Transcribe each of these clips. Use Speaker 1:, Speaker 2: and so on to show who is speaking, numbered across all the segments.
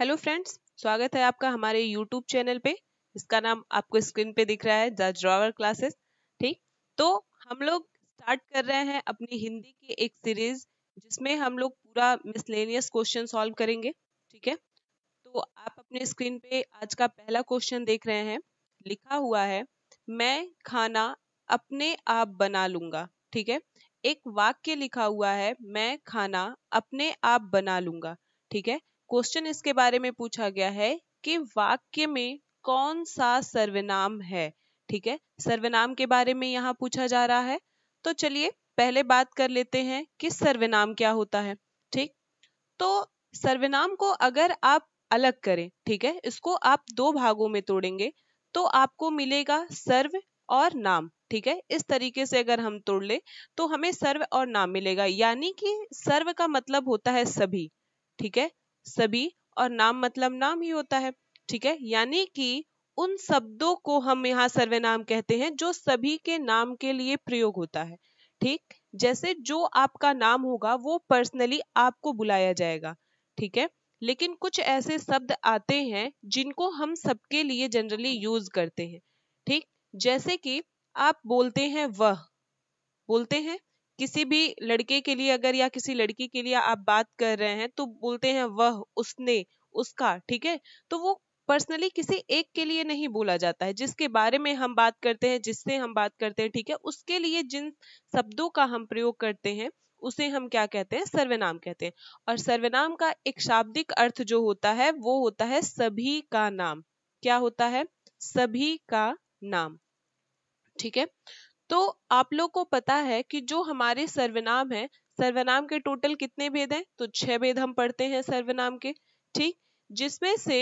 Speaker 1: hello friends स्वागत है आपका हमारे यूट्यूब चैनल पे इसका नाम आपको स्क्रीन पे दिख रहा है द ड्रॉवर क्लासेस ठीक तो हम लोग स्टार्ट कर रहे हैं अपनी हिंदी की एक सीरीज जिसमें हम लोग पूरा मिसलेनियस क्वेश्चन सॉल्व करेंगे ठीक है तो आप अपने स्क्रीन पे आज का पहला क्वेश्चन देख रहे हैं लिखा हुआ है मैं खाना अपने आप बना लूंगा ठीक है एक वाक्य लिखा हुआ है मैं खाना अपने आप बना लूंगा ठीक है क्वेश्चन इसके बारे में पूछा गया है कि वाक्य में कौन सा सर्वनाम है ठीक है सर्वनाम के बारे में यहाँ पूछा जा रहा है तो चलिए पहले बात कर लेते हैं कि सर्वनाम क्या होता है ठीक तो सर्वनाम को अगर आप अलग करें ठीक है इसको आप दो भागों में तोड़ेंगे तो आपको मिलेगा सर्व और नाम ठीक है इस तरीके से अगर हम तोड़ ले तो हमें सर्व और नाम मिलेगा यानी कि सर्व का मतलब होता है सभी ठीक है सभी और नाम मतलब नाम ही होता है ठीक है यानी कि उन शब्दों को हम यहाँ सर्वनाम कहते हैं जो सभी के नाम के लिए प्रयोग होता है ठीक जैसे जो आपका नाम होगा वो पर्सनली आपको बुलाया जाएगा ठीक है लेकिन कुछ ऐसे शब्द आते हैं जिनको हम सबके लिए जनरली यूज करते हैं ठीक जैसे कि आप बोलते हैं वह बोलते हैं किसी भी लड़के के लिए अगर या किसी लड़की के लिए आप बात कर रहे हैं तो बोलते हैं वह उसने उसका ठीक है तो वो पर्सनली किसी एक के लिए नहीं बोला जाता है जिसके बारे में हम बात करते हैं जिससे हम बात करते हैं ठीक है उसके लिए जिन शब्दों का हम प्रयोग करते हैं उसे हम क्या कहते हैं सर्वनाम कहते हैं और सर्वनाम का एक शाब्दिक अर्थ जो होता है वो होता है सभी का नाम क्या होता है सभी का नाम ठीक है तो आप लोग को पता है कि जो हमारे सर्वनाम है सर्वनाम के टोटल कितने भेद हैं तो छह भेद हम पढ़ते हैं सर्वनाम के ठीक जिसमें से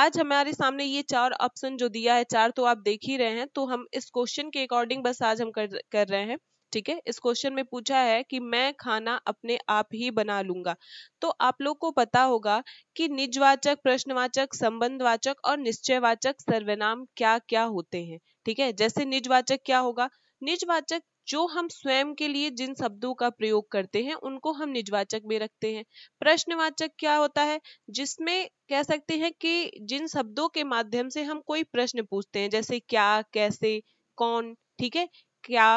Speaker 1: आज हमारे सामने ये चार ऑप्शन जो दिया है चार तो आप देख ही रहे हैं तो हम इस क्वेश्चन के अकॉर्डिंग बस आज हम कर कर रहे हैं ठीक है इस क्वेश्चन में पूछा है कि मैं खाना अपने आप ही बना लूंगा तो आप लोग को पता होगा कि निजवाचक प्रश्नवाचक संबंधवाचक और निश्चयवाचक सर्वनाम क्या क्या होते हैं ठीक है जैसे निजवाचक क्या होगा निजवाचक जो हम स्वयं के लिए जिन शब्दों का प्रयोग करते हैं उनको हम निजवाचक में रखते हैं प्रश्नवाचक क्या होता है जिसमें कह सकते हैं कि जिन शब्दों के माध्यम से हम कोई प्रश्न पूछते हैं जैसे क्या कैसे कौन ठीक है क्या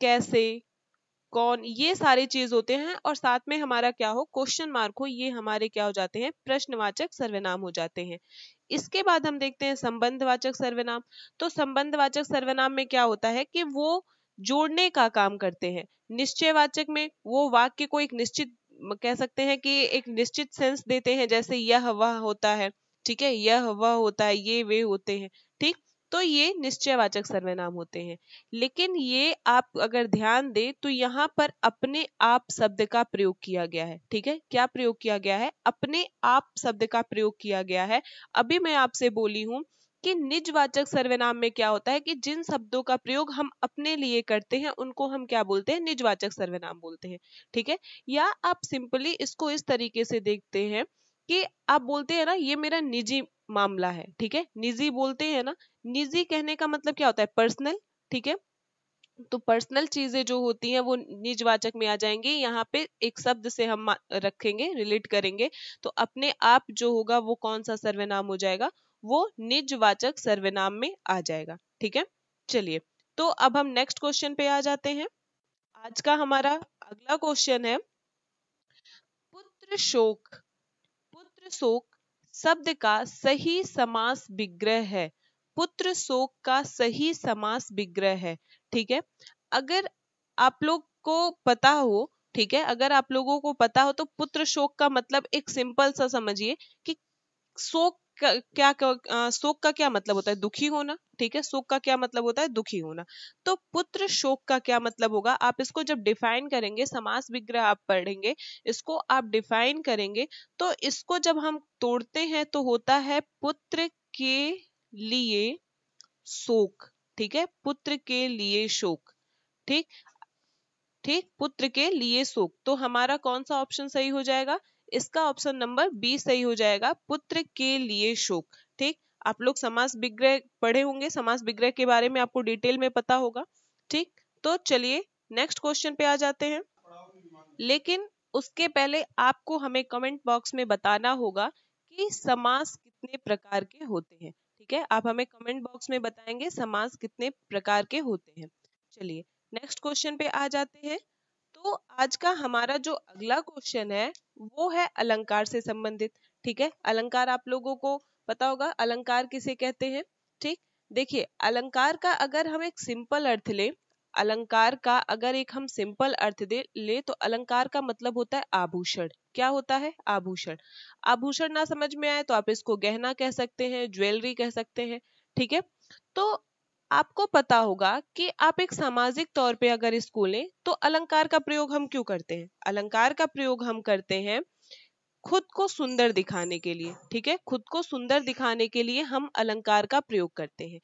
Speaker 1: कैसे कौन ये सारे चीज होते हैं और साथ में हमारा क्या हो क्वेश्चन मार्क हो ये हमारे क्या हो जाते हैं प्रश्नवाचक सर्वनाम हो जाते हैं इसके बाद हम देखते हैं संबंधवाचक सर्वनाम तो संबंधवाचक सर्वनाम में क्या होता है कि वो जोड़ने का काम करते हैं निश्चयवाचक में वो वाक्य को एक निश्चित कह सकते हैं कि एक निश्चित सेंस देते हैं जैसे यह वह होता है ठीक है यह वह होता है ये वे होते हैं ठीक तो ये निश्चयवाचक सर्वनाम होते हैं लेकिन ये आप अगर ध्यान दें तो यहाँ पर अपने आप शब्द का प्रयोग किया गया है ठीक है क्या प्रयोग किया गया है अपने आप शब्द का प्रयोग किया गया है अभी मैं आपसे बोली हूँ कि निजवाचक सर्वनाम में क्या होता है कि जिन शब्दों का प्रयोग हम अपने लिए करते हैं उनको हम क्या बोलते हैं निजवाचक सर्वनाम बोलते हैं ठीक है या आप सिंपली इसको इस तरीके से देखते हैं कि आप बोलते हैं ना ये मेरा निजी मामला है ठीक है निजी बोलते हैं ना निजी कहने का मतलब क्या होता है पर्सनल ठीक है तो पर्सनल चीजें जो होती हैं वो निजवाचक में आ जाएंगी यहाँ पे एक शब्द से हम रखेंगे रिलेट करेंगे तो अपने आप जो होगा वो कौन सा सर्वनाम हो जाएगा वो निजवाचक सर्वनाम में आ जाएगा ठीक है चलिए तो अब हम नेक्स्ट क्वेश्चन पे आ जाते हैं आज का हमारा अगला क्वेश्चन है पुत्र शोक पुत्र शोक शब्द का सही समास विग्रह है पुत्र शोक का सही समास विग्रह है ठीक है अगर आप लोग को पता हो ठीक है अगर आप लोगों को पता हो तो पुत्र शोक का मतलब एक सिंपल सा समझिए कि शोक क्या, शोक का क्या मतलब होता है दुखी होना ठीक है शोक का क्या मतलब होता है दुखी होना तो पुत्र शोक का क्या मतलब होगा आप इसको जब डिफाइन करेंगे समास विग्रह आप पढ़ेंगे इसको आप डिफाइन करेंगे तो इसको जब हम तोड़ते हैं तो होता है पुत्र के लिए शोक ठीक है पुत्र के लिए शोक ठीक ठीक पुत्र के लिए शोक तो हमारा कौन सा ऑप्शन सही हो जाएगा इसका ऑप्शन नंबर बी सही हो जाएगा पुत्र के लिए शोक ठीक आप लोग समास विग्रह पढ़े होंगे समास विग्रह के बारे में आपको डिटेल में पता होगा ठीक तो चलिए नेक्स्ट क्वेश्चन पे आ जाते हैं लेकिन उसके पहले आपको हमें कमेंट बॉक्स में बताना होगा कि समास कितने प्रकार के होते हैं ठीक है आप हमें कमेंट बॉक्स में बताएंगे समास कितने प्रकार के होते हैं चलिए नेक्स्ट क्वेश्चन पे आ जाते हैं तो आज का हमारा जो अगला क्वेश्चन है वो है अलंकार से संबंधित ठीक है अलंकार आप लोगों को पता होगा अलंकार किसे कहते हैं ठीक देखिए अलंकार का अगर हम एक सिंपल अर्थ ले अलंकार का अगर एक हम सिंपल अर्थ दे ले तो अलंकार का मतलब होता है आभूषण क्या होता है आभूषण आभूषण ना समझ में आए तो आप इसको गहना कह सकते हैं ज्वेलरी कह सकते हैं ठीक है तो आपको पता होगा कि आप एक सामाजिक तौर पे अगर इसको लें तो अलंकार का प्रयोग हम क्यों करते हैं अलंकार का प्रयोग हम करते हैं खुद को सुंदर दिखाने के लिए ठीक है खुद को सुंदर दिखाने के लिए हम अलंकार का प्रयोग करते हैं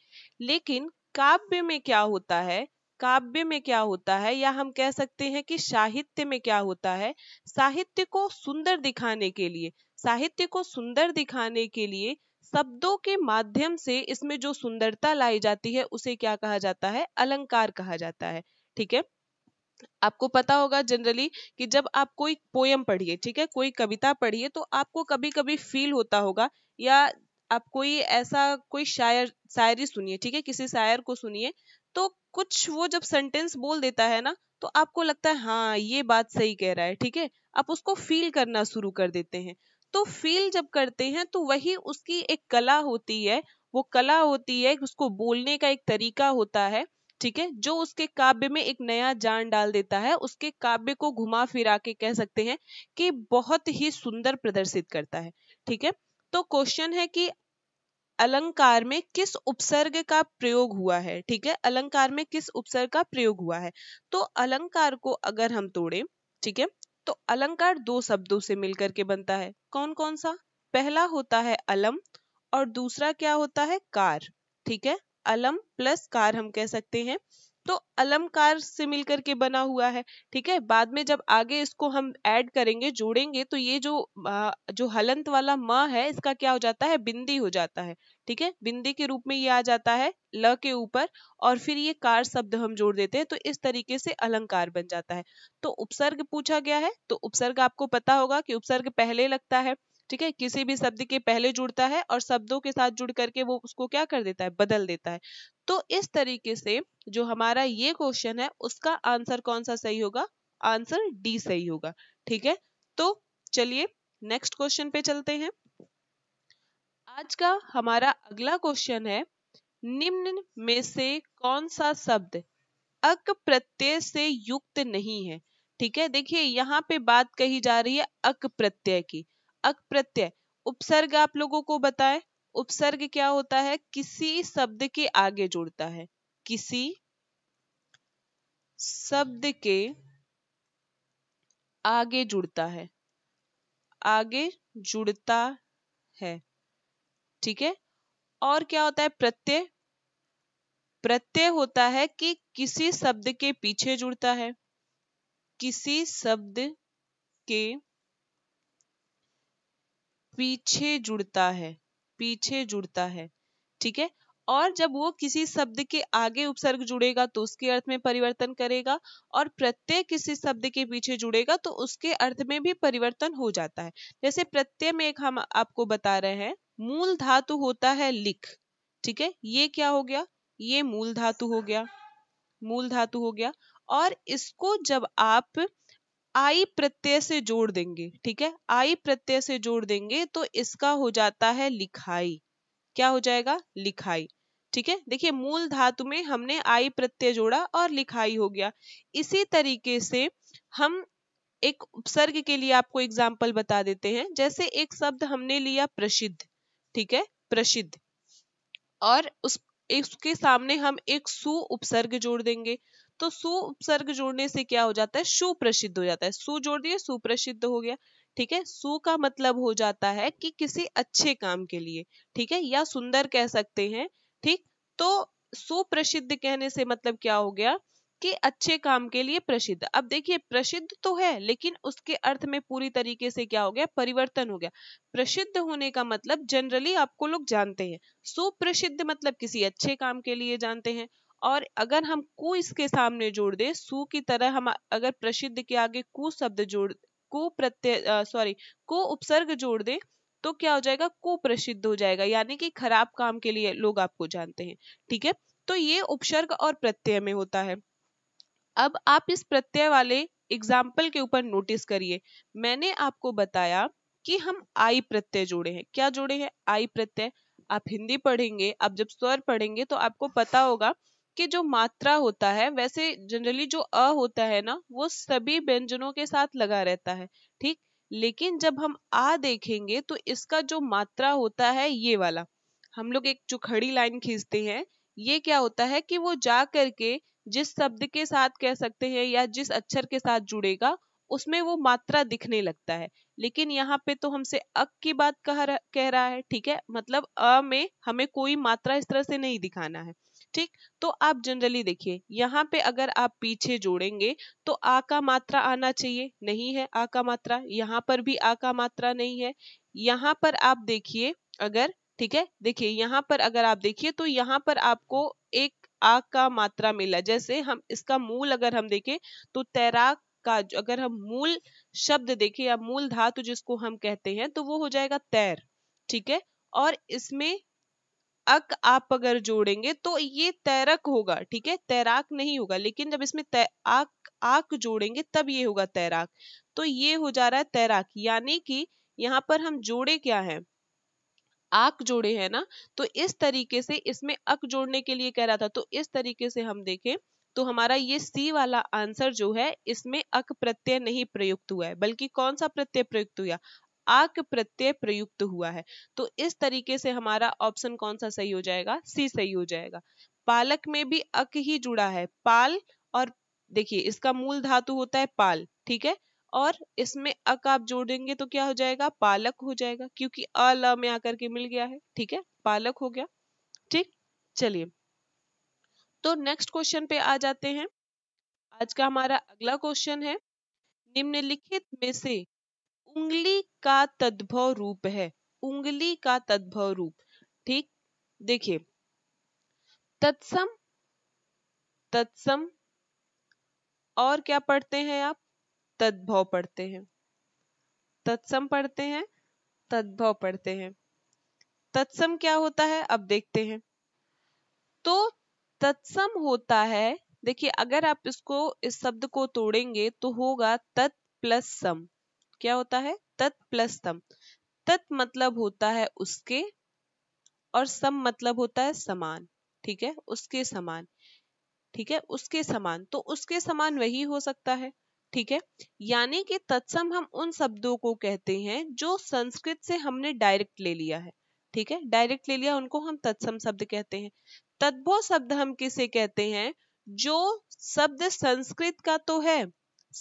Speaker 1: लेकिन काव्य में क्या होता है काव्य में क्या होता है या हम कह सकते हैं कि साहित्य में क्या होता है साहित्य को सुंदर दिखाने के लिए साहित्य को सुंदर दिखाने के लिए शब्दों के माध्यम से इसमें जो सुंदरता लाई जाती है उसे क्या कहा जाता है अलंकार कहा जाता है ठीक है आपको पता होगा जनरली कि जब आप कोई पोयम पढ़िए ठीक है कोई कविता पढ़िए तो आपको कभी कभी फील होता होगा या आप कोई ऐसा कोई शायर शायरी सुनिए ठीक है किसी शायर को सुनिए तो कुछ वो जब सेंटेंस बोल देता है ना तो आपको लगता है हाँ ये बात सही कह रहा है ठीक है आप उसको फील करना शुरू कर देते हैं तो फील जब करते हैं तो वही उसकी एक कला होती है वो कला होती है उसको बोलने का एक तरीका होता है ठीक है जो उसके काव्य में एक नया जान डाल देता है उसके काव्य को घुमा फिरा के कह सकते हैं कि बहुत ही सुंदर प्रदर्शित करता है ठीक है तो क्वेश्चन है कि अलंकार में किस उपसर्ग का प्रयोग हुआ है ठीक है अलंकार में किस उपसर्ग का प्रयोग हुआ है तो अलंकार को अगर हम तोड़े ठीक है तो अलंकार दो शब्दों से मिलकर के बनता है कौन कौन सा पहला होता है अलम और दूसरा क्या होता है कार ठीक है अलम प्लस कार हम कह सकते हैं तो अलमकार से मिलकर के बना हुआ है ठीक है बाद में जब आगे इसको हम ऐड करेंगे जोड़ेंगे तो ये जो जो हलंत वाला म है इसका क्या हो जाता है बिंदी हो जाता है ठीक है बिंदी के रूप में ये आ जाता है ल के ऊपर और फिर ये कार शब्द हम जोड़ देते हैं तो इस तरीके से अलंकार बन जाता है तो उपसर्ग पूछा गया है तो उपसर्ग आपको पता होगा कि उपसर्ग पहले लगता है ठीक है किसी भी शब्द के पहले जुड़ता है और शब्दों के साथ जुड़ करके वो उसको क्या कर देता है बदल देता है तो इस तरीके से जो हमारा ये क्वेश्चन है उसका आंसर कौन सा सही होगा आंसर डी सही होगा ठीक है तो चलिए नेक्स्ट क्वेश्चन पे चलते हैं आज का हमारा अगला क्वेश्चन है निम्न में से कौन सा शब्द अक प्रत्यय से युक्त नहीं है ठीक है देखिए यहाँ पे बात कही जा रही है अक प्रत्यय की अक प्रत्यय उपसर्ग आप लोगों को बताए उपसर्ग क्या होता है किसी शब्द के आगे जुड़ता है किसी शब्द के आगे जुड़ता है आगे जुड़ता है ठीक है और क्या होता है प्रत्यय प्रत्यय होता है कि किसी शब्द के पीछे जुड़ता है किसी शब्द के पीछे जुड़ता है पीछे जुड़ता है ठीक है और जब वो किसी शब्द के आगे उपसर्ग जुड़ेगा तो उसके अर्थ में परिवर्तन करेगा और प्रत्यय किसी शब्द के पीछे जुड़ेगा तो उसके अर्थ में भी परिवर्तन हो जाता है जैसे प्रत्यय में एक हम आपको बता रहे हैं मूल धातु होता है लिख ठीक है ये क्या हो गया ये मूल धातु हो गया मूल धातु हो गया और इसको जब आप आई प्रत्यय से जोड़ देंगे ठीक है आई प्रत्यय से जोड़ देंगे तो इसका हो जाता है लिखाई क्या हो जाएगा लिखाई ठीक है देखिए मूल धातु में हमने आई प्रत्यय जोड़ा और लिखाई हो गया इसी तरीके से हम एक उपसर्ग के लिए आपको एग्जाम्पल बता देते हैं जैसे एक शब्द हमने लिया प्रसिद्ध ठीक है प्रसिद्ध और उस इसके सामने हम एक सु उपसर्ग जोड़ देंगे तो सु उपसर्ग जोड़ने से क्या हो जाता है सुप्रसिद्ध हो जाता है सु जोड़ दिए सुप्रसिद्ध हो गया ठीक है सु का मतलब हो जाता है कि किसी अच्छे काम के लिए ठीक है या सुंदर कह सकते हैं ठीक तो सुप्रसिद्ध कहने से मतलब क्या हो गया कि अच्छे काम के लिए प्रसिद्ध अब देखिए प्रसिद्ध तो है लेकिन उसके अर्थ में पूरी तरीके से क्या हो गया परिवर्तन हो गया प्रसिद्ध होने का मतलब जनरली आपको लोग जानते हैं सुप्रसिद्ध मतलब किसी अच्छे काम के लिए जानते हैं और अगर हम कु इसके सामने जोड़ दे सु की तरह हम अगर प्रसिद्ध के आगे कु शब्द जोड़ कु प्रत्यय सॉरी कु उपसर्ग जोड़ दे तो क्या हो जाएगा कुप्रसिद्ध हो जाएगा यानी कि खराब काम के लिए लोग आपको जानते हैं ठीक है तो ये उपसर्ग और प्रत्यय में होता है अब आप इस प्रत्यय वाले एग्जाम्पल के ऊपर नोटिस करिए मैंने आपको बताया कि हम आई प्रत्यय जोड़े हैं क्या जोड़े हैं आई प्रत्यय आप हिंदी पढ़ेंगे आप जब स्वर पढ़ेंगे तो आपको पता होगा के जो मात्रा होता है वैसे जनरली जो अ होता है ना वो सभी व्यंजनों के साथ लगा रहता है ठीक लेकिन जब हम आ देखेंगे तो इसका जो मात्रा होता है ये वाला हम लोग एक चुखड़ी लाइन खींचते हैं ये क्या होता है कि वो जा करके जिस शब्द के साथ कह सकते हैं या जिस अक्षर के साथ जुड़ेगा उसमें वो मात्रा दिखने लगता है लेकिन यहाँ पे तो हमसे अक की बात कह रहा, कह रहा है ठीक है मतलब अ में हमें कोई मात्रा इस तरह से नहीं दिखाना है ठीक तो आप जनरली देखिए यहाँ पे अगर आप पीछे जोड़ेंगे तो आ का मात्रा आना चाहिए नहीं है आ का मात्रा यहाँ पर भी आ का मात्रा नहीं है यहाँ पर आप देखिए अगर ठीक है देखिए यहाँ पर अगर आप देखिए तो यहाँ पर आपको एक आ का मात्रा मिला जैसे हम इसका मूल अगर हम देखें तो तैराक का अगर हम मूल शब्द देखें या मूल धातु जिसको हम कहते हैं तो वो हो जाएगा तैर ठीक है और इसमें अक आप अगर जोड़ेंगे तो ये तैरक होगा ठीक है तैराक नहीं होगा लेकिन जब इसमें आक आक जोड़ेंगे तब ये होगा तैराक तो ये हो जा रहा है तैराक यानी कि यहाँ पर हम जोड़े क्या है आक जोड़े है ना तो इस तरीके से इसमें अक जोड़ने के लिए कह रहा था तो इस तरीके से हम देखें तो हमारा ये सी वाला आंसर जो है इसमें अक प्रत्यय नहीं प्रयुक्त हुआ है बल्कि कौन सा प्रत्यय प्रयुक्त हुआ आक प्रत्यय प्रयुक्त हुआ है तो इस तरीके से हमारा ऑप्शन कौन सा सही हो जाएगा सी सही हो जाएगा पालक में भी अक ही जुड़ा है पाल और देखिए इसका मूल धातु होता है पाल ठीक है और इसमें अक आप जोड़ेंगे तो क्या हो जाएगा पालक हो जाएगा क्योंकि अ ल में आकर के मिल गया है ठीक है पालक हो गया ठीक चलिए तो नेक्स्ट क्वेश्चन पे आ जाते हैं आज का हमारा अगला क्वेश्चन है निम्नलिखित में से उंगली का तद्भव रूप है उंगली का तद्भव रूप ठीक देखिए तत्सम तत्सम और क्या पढ़ते हैं आप तद्भव पढ़ते हैं तत्सम पढ़ते हैं तद्भव पढ़ते हैं तत्सम क्या होता है अब देखते हैं तो तत्सम होता है देखिए अगर आप इसको इस शब्द को तोड़ेंगे तो होगा तत् प्लस सम क्या होता है तत् प्लस सम तत् मतलब होता है उसके और सम मतलब होता है समान ठीक है उसके समान ठीक है उसके समान तो उसके समान वही हो सकता है ठीक है यानी कि तत्सम हम उन शब्दों को कहते हैं जो संस्कृत से हमने डायरेक्ट ले लिया है ठीक है डायरेक्ट ले लिया उनको हम तत्सम शब्द कहते हैं तद्भो शब्द हम किसे कहते हैं जो शब्द संस्कृत का तो है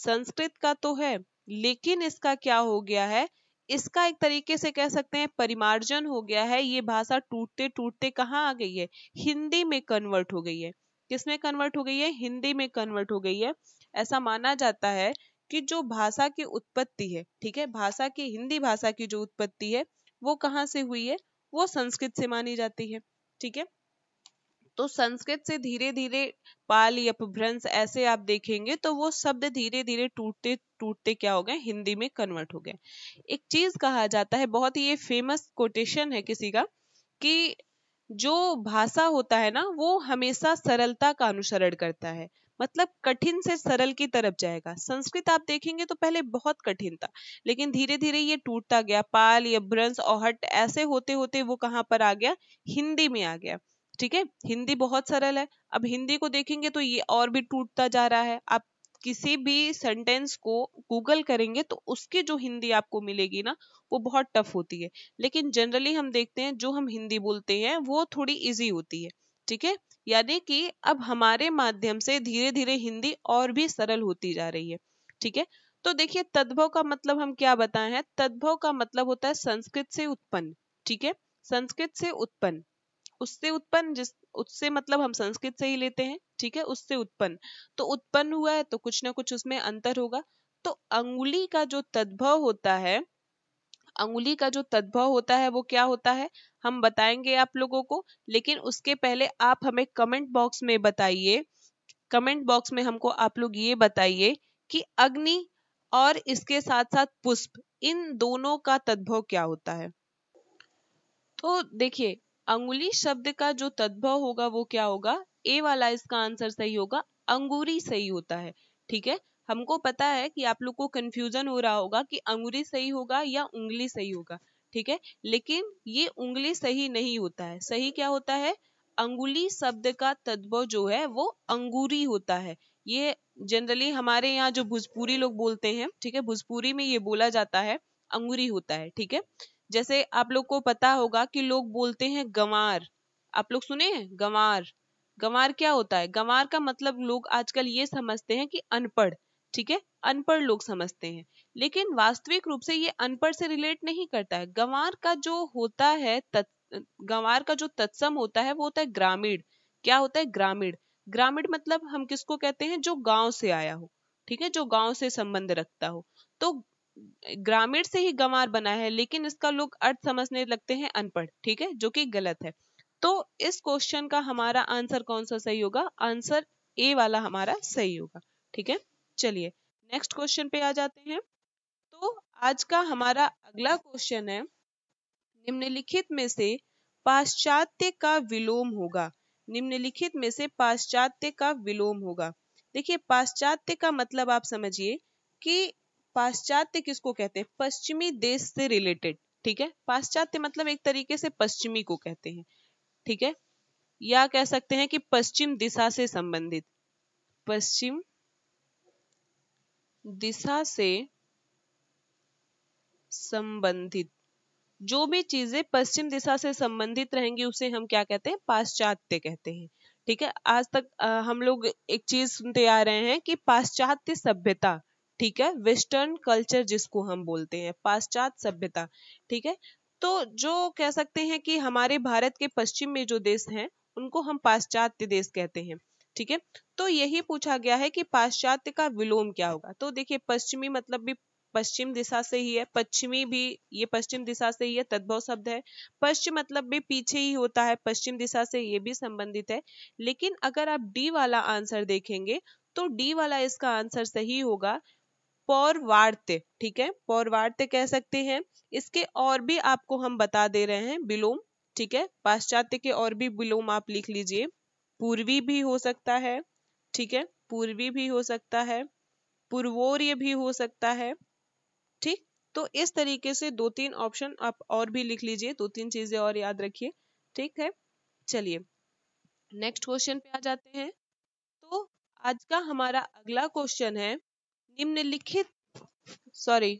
Speaker 1: संस्कृत का तो है लेकिन इसका क्या हो गया है इसका एक तरीके से कह सकते हैं परिमार्जन हो गया है ये भाषा टूटते टूटते कहाँ आ गई है हिंदी में कन्वर्ट हो गई है किसमें कन्वर्ट हो गई है हिंदी में कन्वर्ट हो गई है ऐसा माना जाता है कि जो भाषा की उत्पत्ति है ठीक है भाषा की हिंदी भाषा की जो उत्पत्ति है वो कहाँ से हुई है वो संस्कृत से मानी जाती है ठीक है तो संस्कृत से धीरे धीरे पाल अपभ्रंश ऐसे आप देखेंगे तो वो शब्द धीरे धीरे टूटते टूटते क्या हो गए हिंदी में कन्वर्ट हो गए एक चीज कहा जाता है बहुत ही ये फेमस कोटेशन है किसी का कि जो भाषा होता है ना वो हमेशा सरलता का अनुसरण करता है मतलब कठिन से सरल की तरफ जाएगा संस्कृत आप देखेंगे तो पहले बहुत कठिन था लेकिन धीरे धीरे ये टूटता गया पाल या और हट ऐसे होते होते वो कहाँ पर आ गया हिंदी में आ गया ठीक है हिंदी बहुत सरल है अब हिंदी को देखेंगे तो ये और भी टूटता जा रहा है आप किसी भी सेंटेंस को गूगल करेंगे तो उसकी जो हिंदी आपको मिलेगी ना वो बहुत टफ होती है लेकिन जनरली हम देखते हैं जो हम हिंदी बोलते हैं वो थोड़ी इजी होती है ठीक है यानी कि अब हमारे माध्यम से धीरे धीरे हिंदी और भी सरल होती जा रही है ठीक है तो देखिए तद्भव का मतलब हम क्या बताए हैं तद्भव का मतलब होता है संस्कृत से उत्पन्न ठीक है संस्कृत से उत्पन्न उससे उत्पन्न जिस उससे मतलब हम संस्कृत से ही लेते हैं ठीक है उससे उत्पन्न तो उत्पन्न हुआ है तो कुछ ना कुछ उसमें अंतर होगा तो अंगुली का जो तद्भव होता है अंगुली का जो तद्भव होता है वो क्या होता है हम बताएंगे आप लोगों को लेकिन उसके पहले आप हमें कमेंट बॉक्स में बताइए कमेंट बॉक्स में हमको आप लोग ये बताइए कि अग्नि और इसके साथ साथ पुष्प इन दोनों का तद्भव क्या होता है तो देखिए अंगुली शब्द का जो तद्भव होगा वो क्या होगा ए वाला इसका आंसर सही होगा अंगूरी सही होता है ठीक है हमको पता है कि आप लोग को कंफ्यूजन हो रहा होगा कि अंगूरी सही होगा या उंगली सही होगा ठीक है लेकिन ये उंगली सही नहीं होता है सही क्या होता है अंगुली शब्द का तद्भव जो है वो अंगूरी होता है ये जनरली हमारे यहाँ जो भोजपुरी लोग बोलते हैं ठीक है भोजपुरी में ये बोला जाता है अंगूरी होता है ठीक है जैसे आप लोग को पता होगा कि लोग बोलते हैं गंवार आप लोग सुने हैं गंवार गंवार क्या होता है गंवार का मतलब लोग आजकल ये समझते हैं कि अनपढ़ ठीक है अनपढ़ लोग समझते हैं लेकिन वास्तविक रूप से ये अनपढ़ से रिलेट नहीं करता है गंवार का जो होता है तत् गंवार का जो तत्सम होता है वो होता है ग्रामीण क्या होता है ग्रामीण ग्रामीण मतलब हम किसको कहते हैं जो गांव से आया हो ठीक है जो गांव से संबंध रखता हो तो ग्रामीण से ही गंवार बना है लेकिन इसका लोग अर्थ समझने लगते हैं अनपढ़ ठीक है जो कि गलत है तो इस क्वेश्चन का हमारा आंसर कौन सा सही होगा आंसर ए वाला हमारा सही होगा ठीक है चलिए नेक्स्ट क्वेश्चन पे आ जाते हैं तो आज का हमारा अगला क्वेश्चन है निम्नलिखित में से पाश्चात्य का विलोम होगा निम्नलिखित में से पाश्चात्य का विलोम होगा देखिए पाश्चात्य का मतलब आप समझिए कि पाश्चात्य किसको कहते हैं पश्चिमी देश से रिलेटेड ठीक है पाश्चात्य मतलब एक तरीके से पश्चिमी को कहते हैं ठीक है या कह सकते हैं कि पश्चिम दिशा से संबंधित पश्चिम दिशा से संबंधित जो भी चीजें पश्चिम दिशा से संबंधित रहेंगी उसे हम क्या कहते हैं पाश्चात्य कहते हैं ठीक है आज तक आ, हम लोग एक चीज सुनते आ रहे हैं कि पाश्चात्य सभ्यता ठीक है वेस्टर्न कल्चर जिसको हम बोलते हैं पाश्चात सभ्यता ठीक है तो जो कह सकते हैं कि हमारे भारत के पश्चिम में जो देश हैं उनको हम पाश्चात्य देश कहते हैं ठीक है तो यही पूछा गया है कि पाश्चात्य का विलोम क्या होगा तो देखिए पश्चिमी मतलब भी पश्चिम दिशा से ही है पश्चिमी भी ये पश्चिम दिशा से ही है तद्भव शब्द है पश्चिम मतलब भी पीछे ही होता है पश्चिम दिशा से ये भी संबंधित है लेकिन अगर आप डी वाला आंसर देखेंगे तो डी वाला इसका आंसर सही होगा पौर्वार्त्य ठीक है पौर्वार्त्य कह सकते हैं इसके और भी आपको हम बता दे रहे हैं विलोम ठीक है पाश्चात्य के और भी विलोम आप लिख लीजिए पूर्वी भी हो सकता है ठीक है पूर्वी भी हो सकता है पूर्वोर्य भी हो सकता है ठीक तो इस तरीके से दो तीन ऑप्शन आप और भी लिख लीजिए दो तीन चीजें और याद रखिए ठीक है चलिए नेक्स्ट क्वेश्चन पे आ जाते हैं तो आज का हमारा अगला क्वेश्चन है निम्नलिखित सॉरी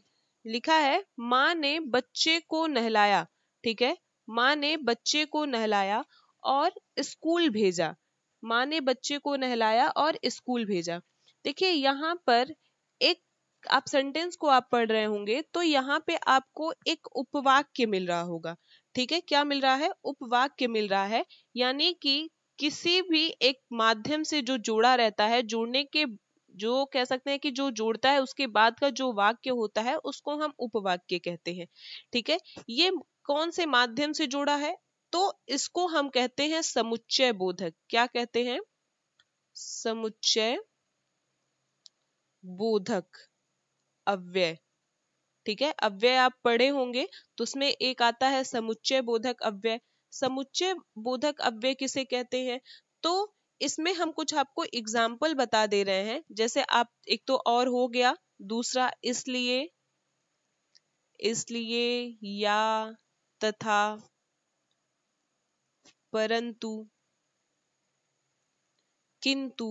Speaker 1: लिखा है माँ ने बच्चे को नहलाया ठीक है माँ ने बच्चे को नहलाया और स्कूल भेजा माँ ने बच्चे को नहलाया और स्कूल भेजा देखिए यहाँ पर एक आप सेंटेंस को आप पढ़ रहे होंगे तो यहाँ पे आपको एक उपवाक्य मिल रहा होगा ठीक है क्या मिल रहा है उपवाक्य मिल रहा है यानी कि किसी भी एक माध्यम से जो जोड़ा रहता है जोड़ने के जो कह सकते हैं कि जो जोड़ता है उसके बाद का जो वाक्य होता है उसको हम उपवाक्य कहते हैं ठीक है ये कौन से माध्यम से जोड़ा है तो इसको हम कहते हैं समुच्चय बोधक क्या कहते हैं समुच्चय बोधक अव्यय ठीक है अव्यय आप पढ़े होंगे तो उसमें एक आता है समुच्चय बोधक अव्यय समुच्चय बोधक अव्यय किसे कहते हैं तो इसमें हम कुछ आपको एग्जाम्पल बता दे रहे हैं जैसे आप एक तो और हो गया दूसरा इसलिए इसलिए या तथा परंतु किंतु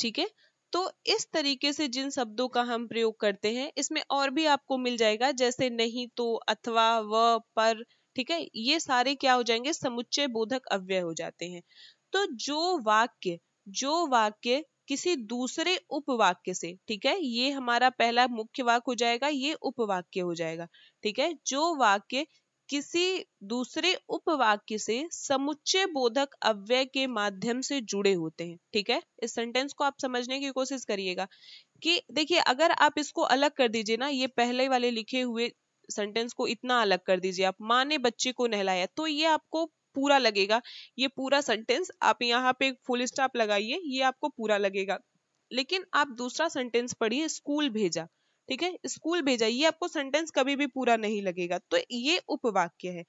Speaker 1: ठीक है तो इस तरीके से जिन शब्दों का हम प्रयोग करते हैं इसमें और भी आपको मिल जाएगा जैसे नहीं तो अथवा व पर ठीक है ये सारे क्या हो जाएंगे समुच्चय बोधक अव्यय हो जाते हैं तो जो वाक्य जो वाक्य किसी दूसरे उपवाक्य से ठीक है ये हमारा पहला मुख्य वाक्य हो जाएगा ये उपवाक्य हो जाएगा ठीक है जो वाक्य किसी दूसरे उपवाक्य से समुच्चय बोधक अव्यय के माध्यम से जुड़े होते हैं ठीक है इस सेंटेंस को आप समझने की कोशिश करिएगा कि देखिए अगर आप इसको अलग कर दीजिए ना ये पहले वाले लिखे हुए सेंटेंस को इतना अलग कर दीजिए आप माँ ने बच्चे को नहलाया तो ये आपको पूरा लगेगा ये पूरा सेंटेंस आप यहाँ पे फुल स्टॉप लगाइए ये आपको पूरा लगेगा लेकिन आप दूसरा सेंटेंस पढ़िए स्कूल भेजा ठीक है स्कूल भेजा ये आपको सेंटेंस कभी भी पूरा नहीं लगेगा तो ये उपवाक्य है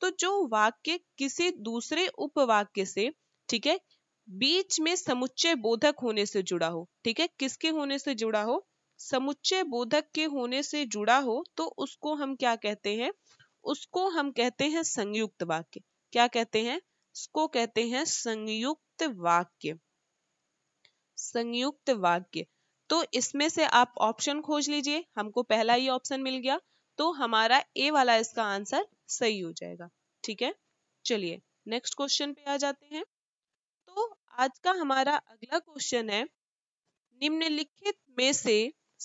Speaker 1: तो जो वाक्य किसी दूसरे उपवाक्य से ठीक है बीच में समुच्चय बोधक होने से जुड़ा हो ठीक है किसके होने से जुड़ा हो समुच्चय बोधक के होने से जुड़ा हो तो उसको हम क्या कहते हैं उसको हम कहते हैं संयुक्त वाक्य क्या कहते हैं इसको कहते हैं संयुक्त वाक्य संयुक्त वाक्य तो इसमें से आप ऑप्शन खोज लीजिए हमको पहला ही ऑप्शन मिल गया तो हमारा ए वाला इसका आंसर सही हो जाएगा ठीक है चलिए नेक्स्ट क्वेश्चन पे आ जाते हैं तो आज का हमारा अगला क्वेश्चन है निम्नलिखित में से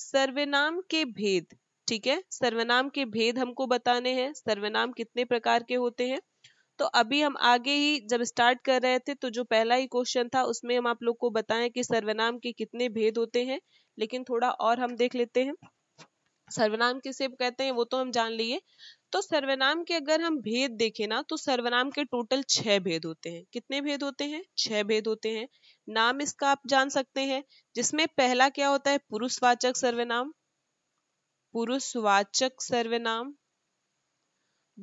Speaker 1: सर्वनाम के भेद ठीक है सर्वनाम के भेद हमको बताने हैं सर्वनाम कितने प्रकार के होते हैं तो अभी हम आगे ही जब स्टार्ट कर रहे थे तो जो पहला ही क्वेश्चन था उसमें हम आप लोग को बताएं कि सर्वनाम के कितने भेद होते हैं लेकिन थोड़ा और हम देख लेते हैं सर्वनाम किसे कहते हैं वो तो हम जान लिए तो सर्वनाम के अगर हम भेद देखें ना तो सर्वनाम के टोटल छह भेद होते हैं कितने भेद होते हैं छह भेद होते हैं नाम इसका आप जान सकते हैं जिसमें पहला क्या होता है पुरुषवाचक सर्वनाम पुरुषवाचक सर्वनाम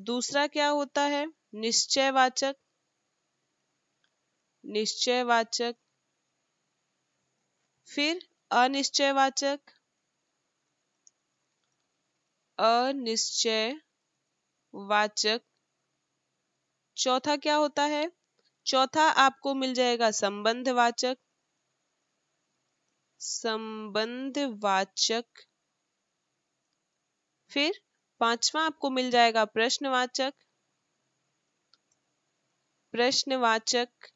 Speaker 1: दूसरा क्या होता है निश्चयवाचक निश्चयवाचक फिर अनिश्चयवाचक अनिश्चयवाचक चौथा क्या होता है चौथा आपको मिल जाएगा संबंधवाचक संबंधवाचक फिर पांचवा आपको मिल जाएगा प्रश्नवाचक प्रश्नवाचक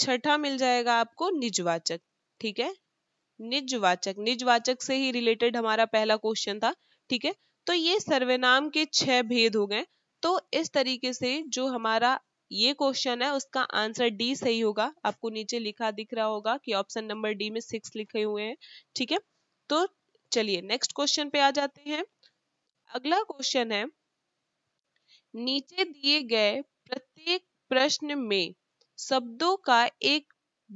Speaker 1: छठा मिल जाएगा आपको निजवाचक ठीक है निजवाचक निजवाचक से ही रिलेटेड हमारा पहला क्वेश्चन था ठीक है तो ये सर्वनाम के छह भेद हो गए तो इस तरीके से जो हमारा ये क्वेश्चन है उसका आंसर डी सही होगा आपको नीचे लिखा दिख रहा होगा कि ऑप्शन नंबर डी में सिक्स लिखे हुए हैं ठीक है तो चलिए नेक्स्ट क्वेश्चन पे आ जाते हैं अगला क्वेश्चन है नीचे दिए गए प्रत्येक प्रश्न में शब्दों का एक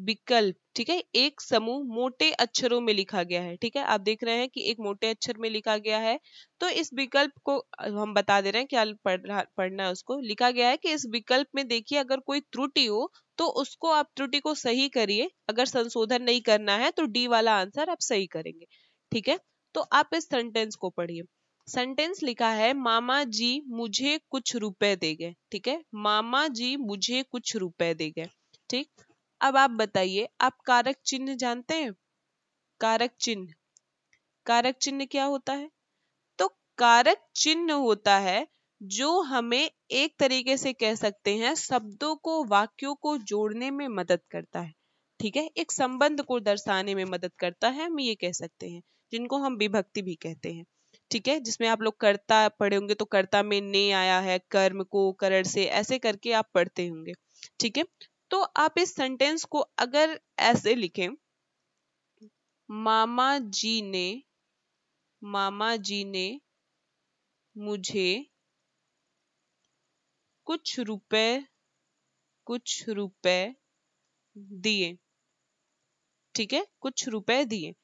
Speaker 1: विकल्प ठीक है एक समूह मोटे अक्षरों में लिखा गया है ठीक है आप देख रहे हैं कि एक मोटे अक्षर में लिखा गया है तो इस विकल्प को हम बता दे रहे हैं क्या पढ़ पढ़ना है उसको लिखा गया है कि इस विकल्प में देखिए अगर कोई त्रुटि हो तो उसको आप त्रुटि को सही करिए अगर संशोधन नहीं करना है तो डी वाला आंसर आप सही करेंगे ठीक है तो आप इस सेंटेंस को पढ़िए सेंटेंस लिखा है मामा जी मुझे कुछ रुपए दे गए ठीक है मामा जी मुझे कुछ रुपए दे गए ठीक अब आप बताइए आप कारक चिन्ह जानते हैं कारक चिन्ह कारक चिन्ह क्या होता है तो कारक चिन्ह होता है जो हमें एक तरीके से कह सकते हैं शब्दों को वाक्यों को जोड़ने में मदद करता है ठीक है एक संबंध को दर्शाने में मदद करता है हम ये कह सकते हैं जिनको हम विभक्ति भी कहते हैं ठीक है जिसमें आप लोग कर्ता पढ़े होंगे तो कर्ता में ने आया है कर्म को करण से ऐसे करके आप पढ़ते होंगे ठीक है तो आप इस सेंटेंस को अगर ऐसे लिखें मामा जी ने मामा जी ने मुझे कुछ रुपए कुछ रुपए दिए ठीक है कुछ रुपए दिए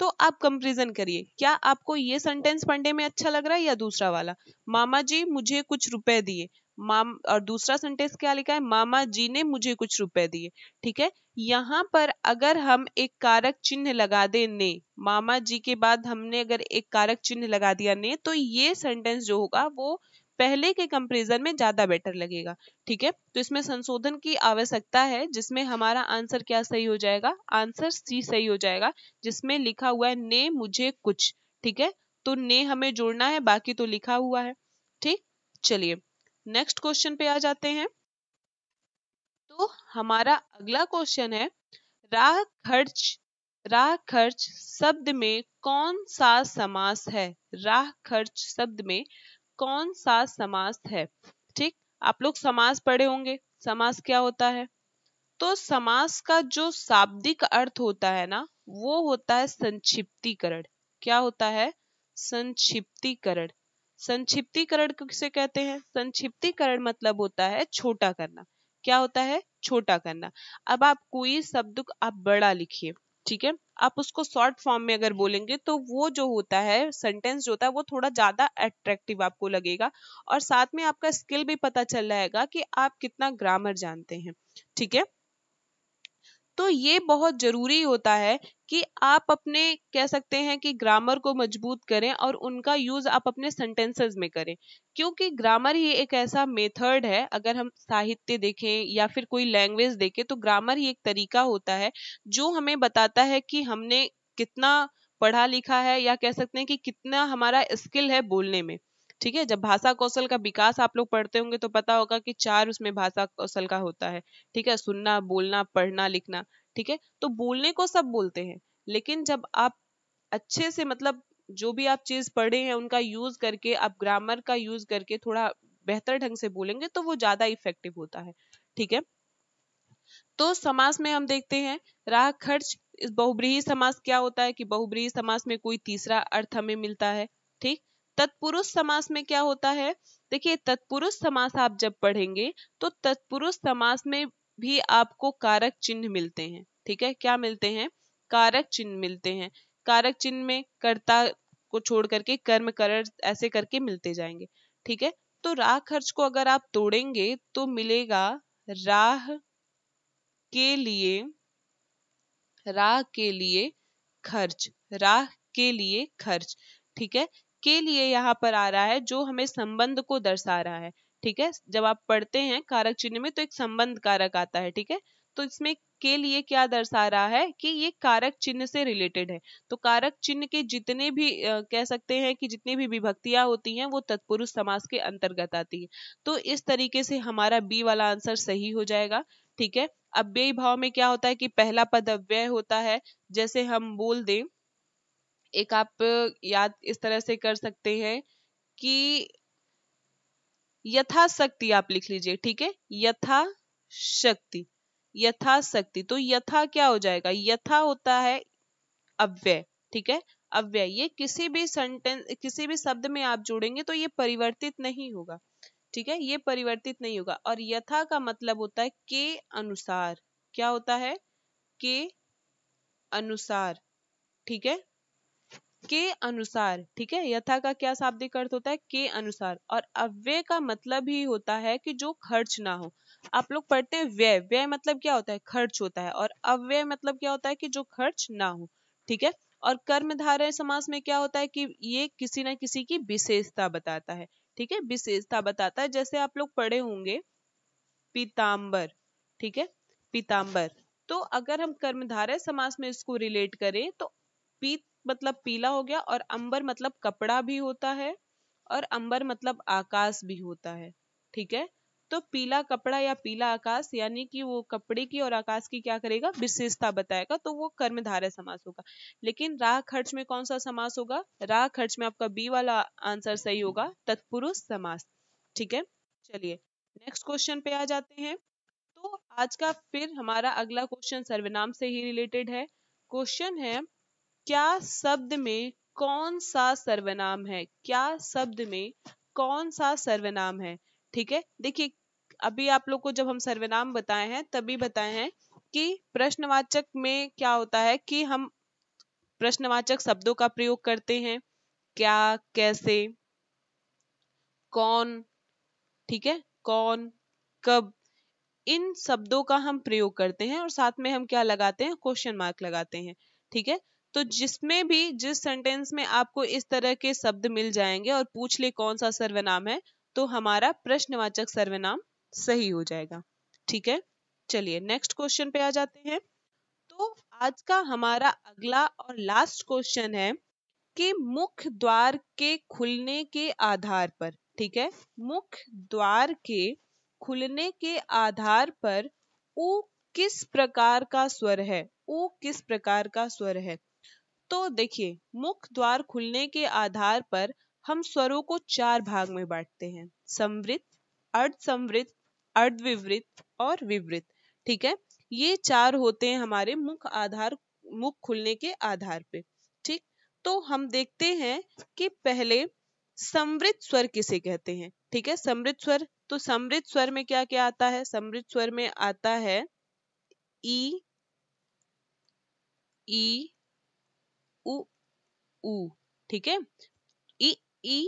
Speaker 1: तो आप कंपेरिजन करिए क्या आपको ये सेंटेंस पढ़ने में अच्छा लग रहा है या दूसरा वाला मामा जी मुझे कुछ रुपए दिए माम और दूसरा सेंटेंस क्या लिखा है मामा जी ने मुझे कुछ रुपए दिए ठीक है यहाँ पर अगर हम एक कारक चिन्ह लगा दे ने मामा जी के बाद हमने अगर एक कारक चिन्ह लगा दिया ने तो ये सेंटेंस जो होगा वो पहले के कंपेरिजन में ज्यादा बेटर लगेगा ठीक है तो इसमें संशोधन की आवश्यकता है जिसमें हमारा आंसर क्या सही हो जाएगा आंसर सी सही हो जाएगा जिसमें लिखा हुआ है ने मुझे कुछ ठीक है तो ने हमें जोड़ना है बाकी तो लिखा हुआ है ठीक चलिए नेक्स्ट क्वेश्चन पे आ जाते हैं तो हमारा अगला क्वेश्चन है राह खर्च राह खर्च शब्द में कौन सा समास है राह खर्च शब्द में कौन सा समास है ठीक आप लोग समास पढ़े होंगे समास क्या होता है तो समास का जो शाब्दिक अर्थ होता है ना वो होता है संक्षिप्तीकरण क्या होता है संक्षिप्तीकरण संक्षिप्तीकरण किसे कहते हैं संक्षिप्तीकरण मतलब होता है छोटा करना क्या होता है छोटा करना अब आप कोई शब्द आप बड़ा लिखिए ठीक है आप उसको शॉर्ट फॉर्म में अगर बोलेंगे तो वो जो होता है सेंटेंस जो होता है वो थोड़ा ज़्यादा अट्रैक्टिव आपको लगेगा और साथ में आपका स्किल भी पता चल जाएगा कि आप कितना ग्रामर जानते हैं ठीक है तो ये बहुत ज़रूरी होता है कि आप अपने कह सकते हैं कि ग्रामर को मजबूत करें और उनका यूज़ आप अपने सेंटेंसेस में करें क्योंकि ग्रामर ही एक ऐसा मेथड है अगर हम साहित्य देखें या फिर कोई लैंग्वेज देखें तो ग्रामर ही एक तरीका होता है जो हमें बताता है कि हमने कितना पढ़ा लिखा है या कह सकते हैं कि कितना हमारा स्किल है बोलने में ठीक है जब भाषा कौशल का विकास आप लोग पढ़ते होंगे तो पता होगा कि चार उसमें भाषा कौशल का होता है ठीक है सुनना बोलना पढ़ना लिखना ठीक है तो बोलने को सब बोलते हैं लेकिन जब आप अच्छे से मतलब जो भी आप चीज पढ़े हैं उनका यूज करके आप ग्रामर का यूज करके थोड़ा बेहतर ढंग से बोलेंगे तो वो ज्यादा इफेक्टिव होता है ठीक है तो समास में हम देखते हैं राह खर्च इस बहुब्रीही समास क्या होता है कि बहुब्रीही समास में कोई तीसरा अर्थ हमें मिलता है ठीक तत्पुरुष समास में क्या होता है देखिए तत्पुरुष समास आप जब पढ़ेंगे तो तत्पुरुष समास में भी आपको कारक चिन्ह मिलते हैं ठीक है क्या मिलते हैं कारक चिन्ह मिलते हैं कारक चिन्ह में कर्ता को छोड़ करके कर्म कर ऐसे करके मिलते जाएंगे ठीक है तो राह खर्च को अगर आप तोड़ेंगे तो मिलेगा राह के लिए राह के लिए खर्च राह के लिए खर्च ठीक है के लिए यहाँ पर आ रहा है जो हमें संबंध को दर्शा रहा है ठीक है जब आप पढ़ते हैं कारक चिन्ह में तो एक संबंध कारक आता है ठीक है तो इसमें के लिए क्या दर्शा रहा है कि ये कारक चिन्ह से रिलेटेड है तो कारक चिन्ह के जितने भी आ, कह सकते हैं कि जितनी भी विभक्तियां होती हैं वो तत्पुरुष समास के अंतर्गत आती है तो इस तरीके से हमारा बी वाला आंसर सही हो जाएगा ठीक है अव्ययी भाव में क्या होता है कि पहला पद अव्यय होता है जैसे हम बोल दें एक आप याद इस तरह से कर सकते हैं कि यथाशक्ति आप लिख लीजिए ठीक है यथाशक्ति यथाशक्ति तो यथा क्या हो जाएगा यथा होता है अव्यय ठीक है अव्यय ये किसी भी सेंटेंस किसी भी शब्द में आप जोड़ेंगे तो ये परिवर्तित नहीं होगा ठीक है ये परिवर्तित नहीं होगा और यथा का मतलब होता है के अनुसार क्या होता है के अनुसार ठीक है के अनुसार ठीक है यथा का क्या शाब्दिक अर्थ होता है के अनुसार और अव्यय का मतलब ही होता है कि जो खर्च ना हो आप लोग पढ़ते हैं व्यय व्यय मतलब क्या होता है खर्च होता है और अव्यय मतलब क्या होता है कि जो खर्च ना हो ठीक है और कर्मधारय समास में क्या होता है कि ये किसी ना किसी की विशेषता बताता है ठीक है विशेषता बताता है जैसे आप लोग पढ़े होंगे पीताम्बर ठीक है पीताम्बर तो अगर हम कर्मधारय समास में इसको रिलेट करें तो पीत मतलब पीला हो गया और अंबर मतलब कपड़ा भी होता है और अंबर मतलब आकाश भी होता है ठीक है तो पीला कपड़ा या पीला आकाश यानी कि वो कपड़े की और आकाश की क्या करेगा विशेषता बताएगा तो वो कर्मधारय समास होगा लेकिन राह खर्च में कौन सा समास होगा राह खर्च में आपका बी वाला आंसर सही होगा तत्पुरुष समास ठीक है चलिए नेक्स्ट क्वेश्चन पे आ जाते हैं तो आज का फिर हमारा अगला क्वेश्चन सर्वनाम से ही रिलेटेड है क्वेश्चन है क्या शब्द में कौन सा सर्वनाम है क्या शब्द में कौन सा सर्वनाम है ठीक है देखिए अभी आप लोग को जब हम सर्वनाम बताए हैं तभी बताए हैं कि प्रश्नवाचक में क्या होता है कि हम प्रश्नवाचक शब्दों का प्रयोग करते हैं क्या कैसे कौन ठीक है कौन कब इन शब्दों का हम प्रयोग करते हैं और साथ में हम क्या लगाते हैं क्वेश्चन मार्क लगाते हैं ठीक है तो जिसमें भी जिस सेंटेंस में आपको इस तरह के शब्द मिल जाएंगे और पूछ ले कौन सा सर्वनाम है तो हमारा प्रश्नवाचक सर्वनाम सही हो जाएगा ठीक है चलिए नेक्स्ट क्वेश्चन पे आ जाते हैं तो आज का हमारा अगला और लास्ट क्वेश्चन है कि मुख्य द्वार के खुलने के आधार पर ठीक है मुख्य द्वार के खुलने के आधार पर ऊ किस प्रकार का स्वर है ऊ किस प्रकार का स्वर है तो देखिए मुख द्वार खुलने के आधार पर हम स्वरों को चार भाग में बांटते हैं समृत अर्ध अर्धविवृत और विवृत ठीक है ये चार होते हैं हमारे मुख आधार मुख खुलने के आधार पे ठीक तो हम देखते हैं कि पहले समृद्ध स्वर किसे कहते हैं ठीक है समृद्ध स्वर तो समृद्ध स्वर में क्या क्या आता है समृद्ध स्वर में आता है ई ई उ ठीक है ई ई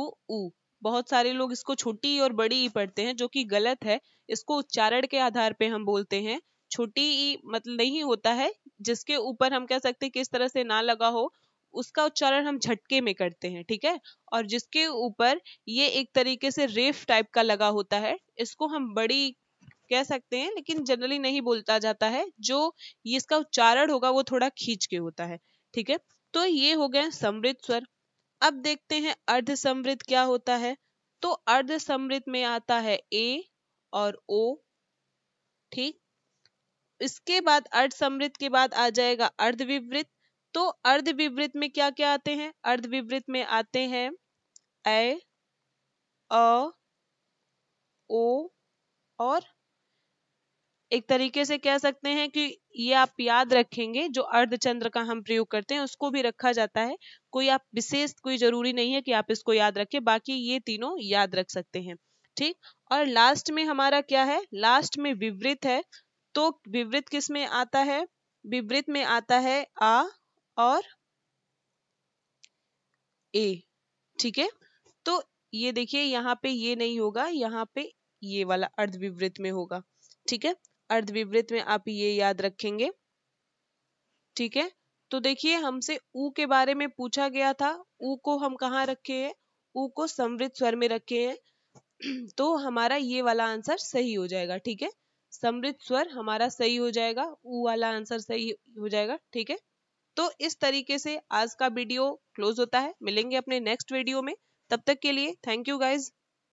Speaker 1: उ उ बहुत सारे लोग इसको छोटी और बड़ी ई पढ़ते हैं जो कि गलत है इसको उच्चारण के आधार पे हम बोलते हैं छोटी ई मतलब नहीं होता है जिसके ऊपर हम कह सकते हैं किस तरह से ना लगा हो उसका उच्चारण हम झटके में करते हैं ठीक है और जिसके ऊपर ये एक तरीके से रेफ टाइप का लगा होता है इसको हम बड़ी कह सकते हैं लेकिन जनरली नहीं बोलता जाता है जो इसका उच्चारण होगा वो थोड़ा खींच के होता है ठीक है तो ये हो गए समृद्ध स्वर अब देखते हैं अर्ध समृद्ध क्या होता है तो अर्ध समृद्ध में आता है ए और ओ ठीक इसके बाद अर्ध समृद्ध के बाद आ जाएगा अर्ध विवृत तो अर्ध विवृत में क्या क्या आते हैं अर्ध विवृत में आते हैं ए अ ओ और एक तरीके से कह सकते हैं कि ये आप याद रखेंगे जो अर्धचंद्र का हम प्रयोग करते हैं उसको भी रखा जाता है कोई आप विशेष कोई जरूरी नहीं है कि आप इसको याद रखें बाकी ये तीनों याद रख सकते हैं ठीक और लास्ट में हमारा क्या है लास्ट में विवृत है तो विवृत किस में आता है विवृत में आता है आ और ए ठीक है तो ये देखिए यहाँ पे ये नहीं होगा यहाँ पे ये वाला अर्ध विवृत में होगा ठीक है अर्धविवृत में आप ये याद रखेंगे ठीक है तो देखिए हमसे ऊ के बारे में पूछा गया था ऊ को हम कहाँ रखे हैं ऊ को समृद्ध स्वर में रखे हैं तो हमारा ये वाला आंसर सही हो जाएगा ठीक है समृद्ध स्वर हमारा सही हो जाएगा ऊ वाला आंसर सही हो जाएगा ठीक है तो इस तरीके से आज का वीडियो क्लोज होता है मिलेंगे अपने नेक्स्ट वीडियो में तब तक के लिए थैंक यू गाइज